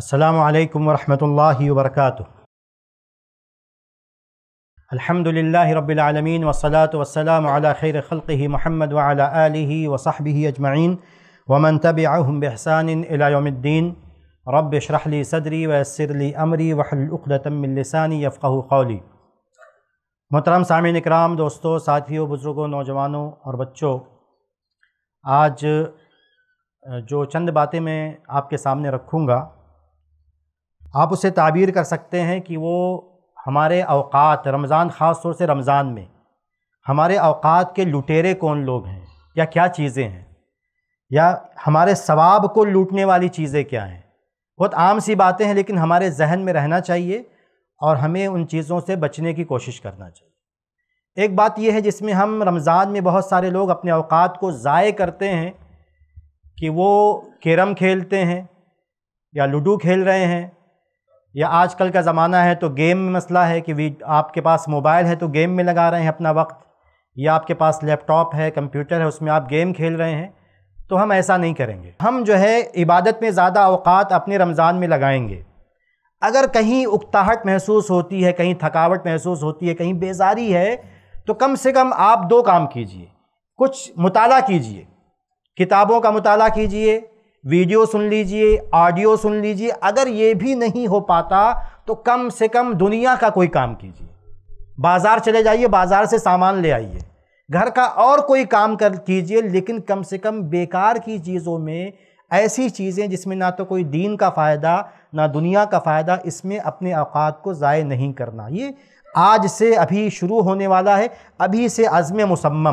असलकम वरहमल वर्क अल्हम्दुलिल्लाह रब्बिल आलमीन वसलात वसलाम अला खैर खल्क़ि मोहम्मद वाला आलिहि वसहबिहि अजमैन वमन तबिअहुम बेहसानिन इलायोमद्दीन रब शरहली सदरी वसरली अमरी वहलतमिलसानी यफ़़ कौली मोहतरम सामिन कराम दोस्तों साथियों बुज़ुर्गों नौजवानों और बच्चों आज जो चंद बातें मैं आपके सामने रखूँगा आप उसे ताबीर कर सकते हैं कि वो हमारे अवकात रमज़ान ख़ास तौर से रमज़ान में हमारे अवकात के लुटेरे कौन लोग हैं या क्या चीज़ें हैं या हमारे सवाब को लूटने वाली चीज़ें क्या हैं बहुत आम सी बातें हैं लेकिन हमारे जहन में रहना चाहिए और हमें उन चीज़ों से बचने की कोशिश करना चाहिए एक बात यह है जिसमें हम रमज़ान में बहुत सारे लोग अपने अवकात को ज़ाय करते हैं कि वो कैरम खेलते हैं या लूडो खेल रहे हैं या आजकल का ज़माना है तो गेम में मसला है कि वी आपके पास मोबाइल है तो गेम में लगा रहे हैं अपना वक्त या आपके पास लैपटॉप है कंप्यूटर है उसमें आप गेम खेल रहे हैं तो हम ऐसा नहीं करेंगे हम जो है इबादत में ज़्यादा अवकात अपने रमज़ान में लगाएंगे अगर कहीं उकताहट महसूस होती है कहीं थकावट महसूस होती है कहीं बेजारी है तो कम से कम आप दो काम कीजिए कुछ मुताला कीजिए किताबों का मुताला कीजिए वीडियो सुन लीजिए ऑडियो सुन लीजिए अगर ये भी नहीं हो पाता तो कम से कम दुनिया का कोई काम कीजिए बाज़ार चले जाइए बाज़ार से सामान ले आइए घर का और कोई काम कर कीजिए लेकिन कम से कम बेकार की चीज़ों में ऐसी चीज़ें जिसमें ना तो कोई दीन का फ़ायदा ना दुनिया का फ़ायदा इसमें अपने अवकात को ज़ाय नहीं करना ये आज से अभी शुरू होने वाला है अभी से अज़म मसम्म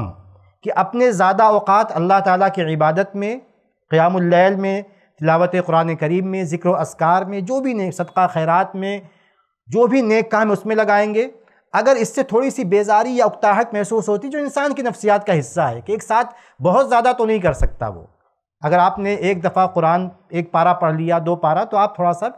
कि अपने ज़्यादा अवकात अल्लाह ताला की इबादत में क़्यामल में तिलावत कुरान करीम में ज़िक्र असकार में जो भी नेक सदका खैरत में जो भी नेक काम उसमें लगाएंगे अगर इससे थोड़ी सी बेजारी या उकताहट महसूस होती जो इंसान की नफसियात का हिस्सा है कि एक साथ बहुत ज़्यादा तो नहीं कर सकता वो अगर आपने एक दफ़ा कुरान एक पारा पढ़ लिया दो पारा तो आप थोड़ा सा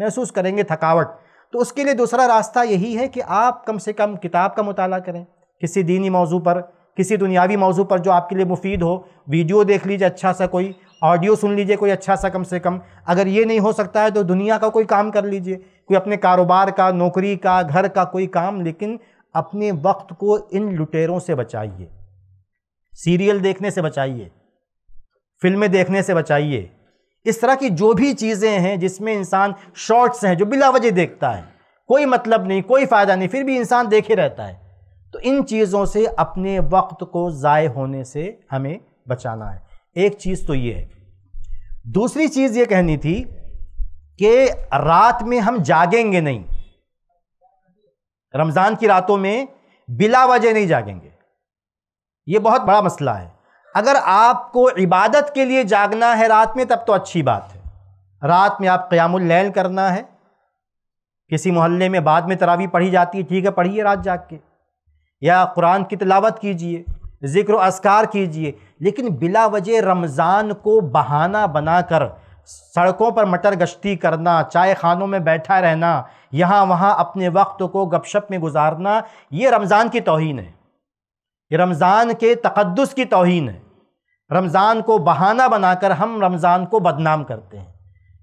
महसूस करेंगे थकावट तो उसके लिए दूसरा रास्ता यही है कि आप कम से कम किताब का मताल करें किसी दीनी मौजू पर किसी दुनियावी मौजू पर जो आपके लिए मुफीद हो वीडियो देख लीजिए अच्छा सा कोई ऑडियो सुन लीजिए कोई अच्छा सा कम से कम अगर ये नहीं हो सकता है तो दुनिया का कोई काम कर लीजिए कोई अपने कारोबार का नौकरी का घर का कोई काम लेकिन अपने वक्त को इन लुटेरों से बचाइए सीरियल देखने से बचाइए फिल्में देखने से बचाइए इस तरह की जो भी चीज़ें हैं जिसमें इंसान शॉर्ट्स हैं जो बिला वजह देखता है कोई मतलब नहीं कोई फ़ायदा नहीं फिर भी इंसान देखे रहता है तो इन चीज़ों से अपने वक्त को ज़ाय होने से हमें बचाना है एक चीज़ तो ये है दूसरी चीज़ ये कहनी थी कि रात में हम जागेंगे नहीं रमज़ान की रातों में बिला वजह नहीं जागेंगे ये बहुत बड़ा मसला है अगर आपको इबादत के लिए जागना है रात में तब तो अच्छी बात है रात में आप क़यामुल लैल करना है किसी मोहल्ले में बाद में तरावी पढ़ी जाती है ठीक है पढ़िए रात जाग के या कुरान की तलावत कीजिए ज़िक्र असकार कीजिए लेकिन बिला वजह रमज़ान को बहाना बनाकर सड़कों पर मटर गश्ती करना चाय खानों में बैठा रहना यहाँ वहाँ अपने वक्त को गपशप में गुजारना ये रमज़ान की तोहन है ये रमज़ान के तकदस की तोहन है रमज़ान को बहाना बनाकर हम रमज़ान को बदनाम करते हैं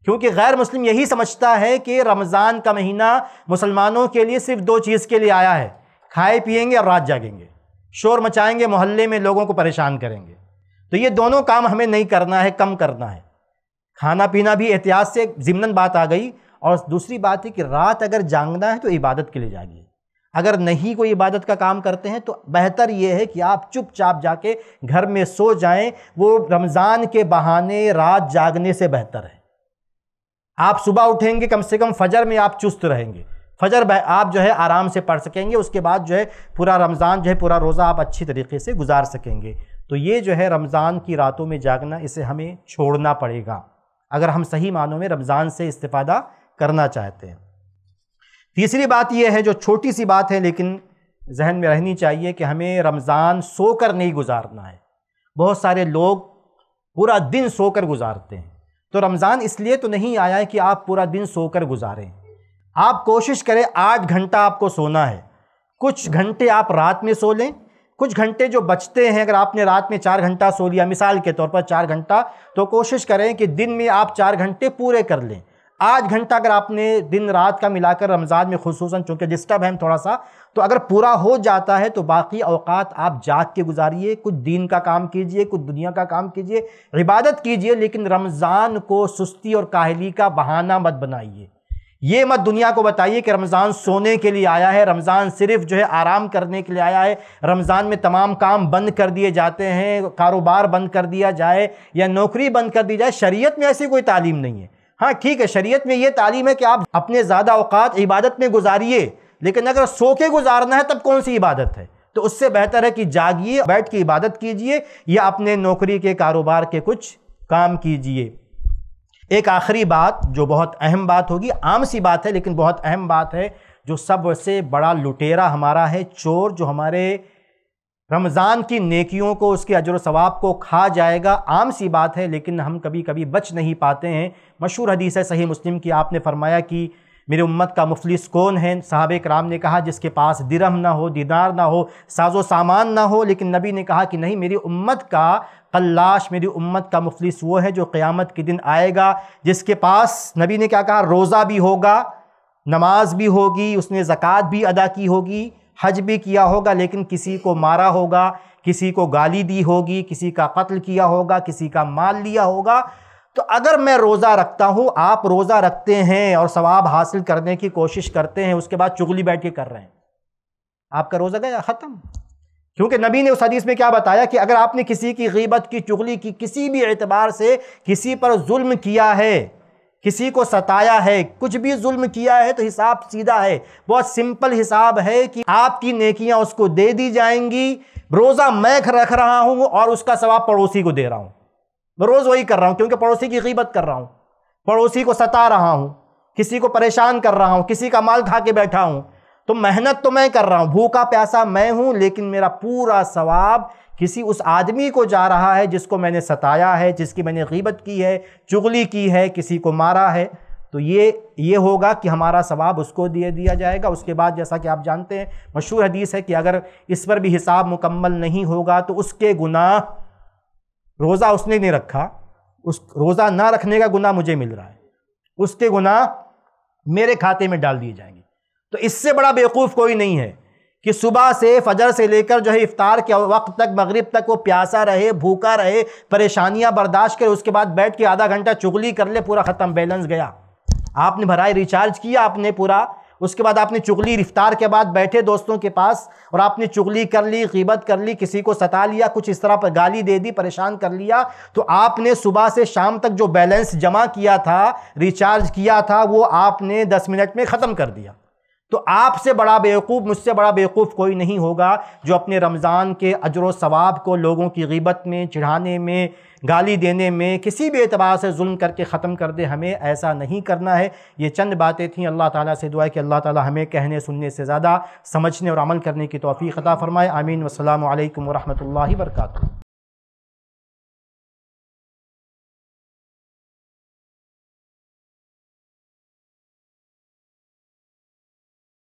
क्योंकि गैर मुस्लिम यही समझता है कि रमज़ान का महीना मुसलमानों के लिए सिर्फ दो चीज़ के लिए आया है खाए पिएंगे और रात जागेंगे शोर मचाएंगे मोहल्ले में लोगों को परेशान करेंगे तो ये दोनों काम हमें नहीं करना है कम करना है खाना पीना भी एहतियात से ज़िमनन बात आ गई और दूसरी बात है कि रात अगर जागना है तो इबादत के लिए जागिए अगर नहीं कोई इबादत का काम करते हैं तो बेहतर ये है कि आप चुपचाप जाके घर में सो जाएं वो रमज़ान के बहाने रात जागने से बेहतर है आप सुबह उठेंगे कम से कम फजर में आप चुस्त रहेंगे फजर आप जो है आराम से पढ़ सकेंगे उसके बाद जो है पूरा रमज़ान जो है पूरा रोज़ा आप अच्छी तरीके से गुजार सकेंगे तो ये जो है रमज़ान की रातों में जागना इसे हमें छोड़ना पड़ेगा अगर हम सही मानों में रमज़ान से इस्तीफादा करना चाहते हैं तीसरी बात यह है जो छोटी सी बात है लेकिन जहन में रहनी चाहिए कि हमें रमज़ान सो कर नहीं गुजारना है बहुत सारे लोग पूरा दिन सोकर गुजारते हैं तो रमज़ान इसलिए तो नहीं आया है कि आप पूरा दिन सोकर गुजारें आप कोशिश करें आठ घंटा आपको सोना है कुछ घंटे आप रात में सो लें कुछ घंटे जो बचते हैं अगर आपने रात में चार घंटा सो लिया मिसाल के तौर पर चार घंटा तो कोशिश करें कि दिन में आप चार घंटे पूरे कर लें आठ घंटा अगर आपने दिन रात का मिलाकर रमज़ान में खसूस चूँकि डिस्टर्ब है थोड़ा सा तो अगर पूरा हो जाता है तो बाकी अवकात आप जाग के गुजारिए कुछ दीन का काम कीजिए कुछ दुनिया का काम कीजिए इबादत कीजिए लेकिन रमज़ान को सुस्ती और काहली का बहाना मत बनाइए ये मत दुनिया को बताइए कि रमज़ान सोने के लिए आया है रमज़ान सिर्फ जो है आराम करने के लिए आया है रमज़ान में तमाम काम बंद कर दिए जाते हैं कारोबार बंद कर दिया जाए या नौकरी बंद कर दी जाए शरीयत में ऐसी कोई तालीम नहीं है हाँ ठीक है शरीयत में ये तालीम है कि आप अपने ज़्यादा अवकात इबादत में गुजारिए लेकिन अगर सो के गुजारना है तब कौन सी इबादत है तो उससे बेहतर है कि जागिए बैठ के इबादत कीजिए या अपने नौकरी के कारोबार के कुछ काम कीजिए एक आखिरी बात जो बहुत अहम बात होगी आम सी बात है लेकिन बहुत अहम बात है जो सबसे बड़ा लुटेरा हमारा है चोर जो हमारे रमज़ान की नेकियों को उसके अजर सवाब को खा जाएगा आम सी बात है लेकिन हम कभी कभी बच नहीं पाते हैं मशहूर हदीस है सही मुस्लिम की आपने फरमाया कि मेरे उम्मत का मुफलिस कौन है साहब कराम ने कहा जिसके पास दिरम ना हो दीदार ना हो साजो सामान ना हो लेकिन नबी ने कहा कि नहीं मेरी उम्मत का कल्लाश मेरी उम्मत का मुफलिस वो है जो क़्यामत के दिन आएगा जिसके पास नबी ने क्या कहा रोज़ा भी होगा नमाज भी होगी उसने ज़क़़त भी अदा की होगी हज भी किया होगा लेकिन किसी को मारा होगा किसी को गाली दी होगी किसी का कत्ल किया होगा किसी का माल लिया होगा तो अगर मैं रोज़ा रखता हूँ आप रोज़ा रखते हैं और सवाब हासिल करने की कोशिश करते हैं उसके बाद चुगली बैठ के कर रहे हैं आपका रोज़ा गया ख़त्म क्योंकि नबी ने उस हदीस में क्या बताया कि अगर आपने किसी की गीबत की चुगली की किसी भी एतबार से किसी पर जुल्म किया है किसी को सताया है कुछ भी जुल्म किया है तो हिसाब सीधा है बहुत सिंपल हिसाब है कि आपकी नेकियां उसको दे दी जाएंगी रोज़ा मैं रख रहा हूँ और उसका सवाब पड़ोसी को दे रहा हूँ मैं रोज़ वही कर रहा हूँ क्योंकि पड़ोसी की गीबत कर रहा हूँ पड़ोसी को सता रहा हूँ किसी को परेशान कर रहा हूँ किसी का माल खा के बैठा हूँ तो मेहनत तो मैं कर रहा हूँ भूखा प्यासा मैं हूँ लेकिन मेरा पूरा सवाब किसी उस आदमी को जा रहा है जिसको मैंने सताया है जिसकी मैंने गीबत की है चुगली की है किसी को मारा है तो ये ये होगा कि हमारा सवाब उसको दिए दिया जाएगा उसके बाद जैसा कि आप जानते हैं मशहूर हदीस है कि अगर इस पर भी हिसाब मुकम्मल नहीं होगा तो उसके गुनाह रोज़ा उसने नहीं रखा उस रोज़ा ना रखने का गुना मुझे मिल रहा है उसके गुना मेरे खाते में डाल दिए जाएंगे तो इससे बड़ा बेवकूफ़ कोई नहीं है कि सुबह से फजर से लेकर जो है इफ़ार के वक्त तक मगरिब तक वो प्यासा रहे भूखा रहे परेशानियां बर्दाश्त करे उसके बाद बैठ के आधा घंटा चुगली कर ले पूरा ख़त्म बैलेंस गया आपने भराई रिचार्ज किया आपने पूरा उसके बाद आपने चुगली रफ्तार के बाद बैठे दोस्तों के पास और आपने चुगली कर ली गिबत कर ली किसी को सता लिया कुछ इस तरह पर गाली दे दी परेशान कर लिया तो आपने सुबह से शाम तक जो बैलेंस जमा किया था रिचार्ज किया था वो आपने दस मिनट में ख़त्म कर दिया तो आपसे बड़ा बेवकूफ़ मुझसे बड़ा बेवकूफ़ कोई नहीं होगा जो अपने रमज़ान के अजर सवाब को लोगों की गीबत में चढ़ाने में गाली देने में किसी भी एतबार से जुल्म करके ख़त्म कर दे हमें ऐसा नहीं करना है ये चंद बातें थी अल्लाह ताला से दुआ कि अल्लाह ताला हमें कहने सुनने से ज़्यादा समझने और अमल करने की तोफ़ी अता फ़रमाए आमीन वसलम वरहमल वर्का